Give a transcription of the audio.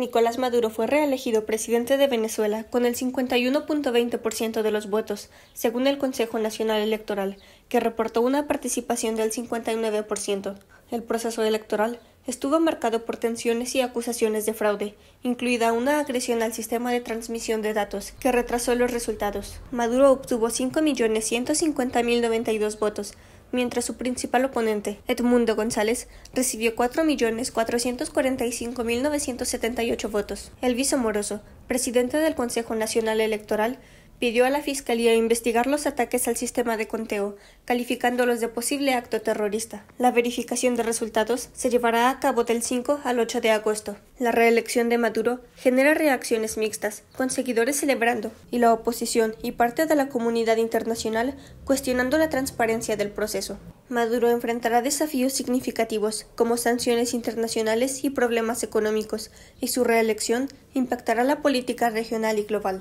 Nicolás Maduro fue reelegido presidente de Venezuela con el 51.20% de los votos, según el Consejo Nacional Electoral, que reportó una participación del 59%. El proceso electoral estuvo marcado por tensiones y acusaciones de fraude, incluida una agresión al sistema de transmisión de datos, que retrasó los resultados. Maduro obtuvo 5.150.092 votos, mientras su principal oponente, Edmundo González, recibió cuatro millones cuatrocientos cuarenta y y cinco mil ocho votos. Elvis Moroso, presidente del Consejo Nacional Electoral, pidió a la Fiscalía investigar los ataques al sistema de conteo, calificándolos de posible acto terrorista. La verificación de resultados se llevará a cabo del 5 al 8 de agosto. La reelección de Maduro genera reacciones mixtas, con seguidores celebrando, y la oposición y parte de la comunidad internacional cuestionando la transparencia del proceso. Maduro enfrentará desafíos significativos, como sanciones internacionales y problemas económicos, y su reelección impactará la política regional y global.